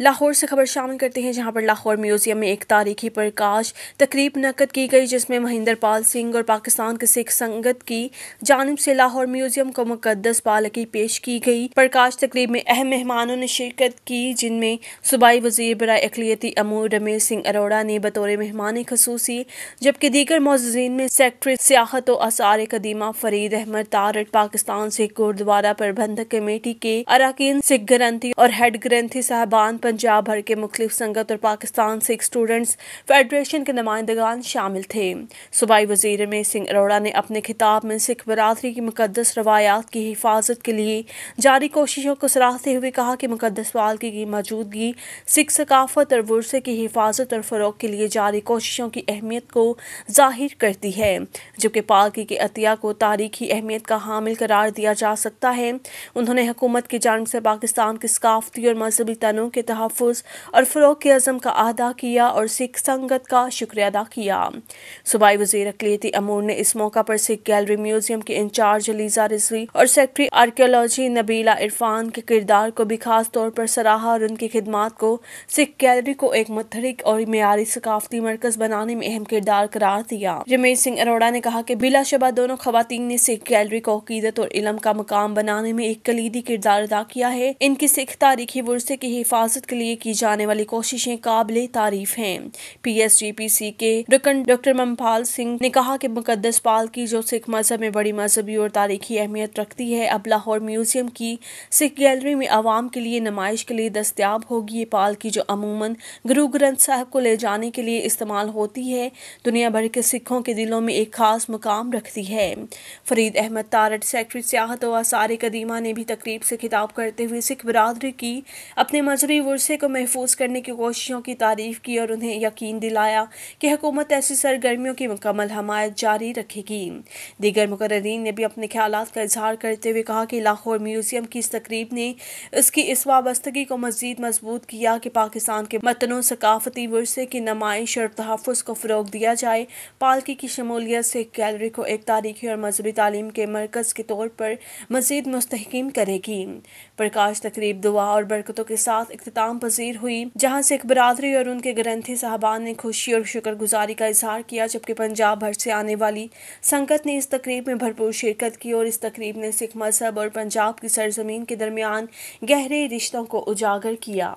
लाहौर से खबर शामिल करते हैं जहां पर लाहौर म्यूजियम में एक तारीखी प्रकाश तकरीब नकद की गई जिसमें महेंद्र पाल सिंह और पाकिस्तान के सिख संगत की जानब से लाहौर म्यूजियम को मुकदस पालकी पेश की गई प्रकाश तकरीब में अहम मेहमानों ने शिरकत की जिनमें सूबाई वजीर बर अकलीती अमूर रमेश सिंह अरोड़ा ने बतौर मेहमान खसूसी जबकि दीगर मोजीन में सेक्रटरी सियाहत और आसार कदीमा फरीद अहमद तारट पाकिस्तान सिख गुरुद्वारा प्रबंधक कमेटी के अरकान सिख ग्रंथी और हेड ग्रंथी साहबान पंजाब भर के मुख्तलिफ संगत और पाकिस्तान सिख स्टूडेंट्स फेडरेशन के नुमाइंदगान शामिल थे सूबाई वजीर में सिंह अरोड़ा ने अपने खिताब में सिख बरदरी की मुकदस रवायात की हिफाजत के लिए जारी कोशिशों को सराहते हुए कहा कि मुकदस वाल की मौजूदगी सिख सकाफत और वर्से की हिफाजत और फ़रोग के लिए जारी कोशिशों की अहमियत को जाहिर करती है जबकि पालकी के अतिया को तारीखी अहमियत का हामिल करार दिया जा सकता है उन्होंने हुकूमत की जानब से पाकिस्तान के सकाफती और मजहबी तनों के तहफ़ और फ़रोग अज़म का अहदा किया और सिख संगत का शुक्रिया अदा किया सूबाई वजीर अकलीती अमूर ने इस मौका पर सिख गैलरी म्यूजियम के इंचार्ज अलीजा रिजवी और सेक्रेटरी आर्कियोलॉजी नबीला इरफान के किरदार को भी खास तौर पर सराहा और उनकी खिदमत को सिख गैलरी को एक मुतहरक और मीरी सकाफती मरकज बनाने में अहम किरदार करार दिया रमेश सिंह अरोड़ा ने कहा कि बिला शबा दोनों खातन ने सिख गैलरी को अकीदत और इलम का मकाम बनाने में एक कलीदी किरदार अदा किया है इनकी सिख तारीखी वर्से की हिफाजत रियासत के लिए की जाने वाली कोशिशें काबिल तारीफ हैं पीएसजीपीसी के रुकन डॉक्टर ममपाल सिंह ने कहा कि मुकदस पाल की जो सिख मजहब में बड़ी मजहबी और तारीखी अहमियत रखती है अब लाहौर म्यूजियम की सिख गैलरी में आवाम के लिए नुमाइश के लिए दस्तियाब होगी ये की जो अमूमन गुरु ग्रंथ साहब को ले जाने के लिए इस्तेमाल होती है दुनिया भर के सिखों के दिलों में एक खास मुकाम रखती है फरीद अहमद तारट सेक्रेटरी सियाहत व आसार कदीमा ने भी तकरीब से खिताब करते हुए सिख बरदरी की अपने मजहबी व वर्से को महफूज करने की कोशिशों की तारीफ की और उन्हें यकीन दिलाया कि हुकूमत ऐसी सरगर्मियों की मुकम्मल हमायत जारी रखेगी दीगर मुकर्रीन ने भी अपने ख्याल का इजहार करते हुए कहा कि लाहौर म्यूजियम की इस तकरीब ने इसकी इस वाबस्तगी को मजीद मजबूत किया कि पाकिस्तान के मतनों सकाफती वर्से की नुमाइश और तहफ़ को फ़रोग दिया जाए पालकी की शमूलियत से गैलरी को एक तारीखी और मजहबी तालीम के मरकज़ के तौर पर मजीद मस्तकम करेगी प्रकाश तकरीब दुआ और बरकतों के साथ इख्त अख्ताम पजीर हुई जहाँ सिख बरदरी और उनके ग्रंथी साहबान ने खुशी और शुक्रगुजारी का इजहार किया जबकि पंजाब भर से आने वाली संगत ने इस तकरीब में भरपूर शिरकत की और इस तकरीब ने सिख मजहब और पंजाब की सरजमीन के दरमियान गहरे रिश्तों को उजागर किया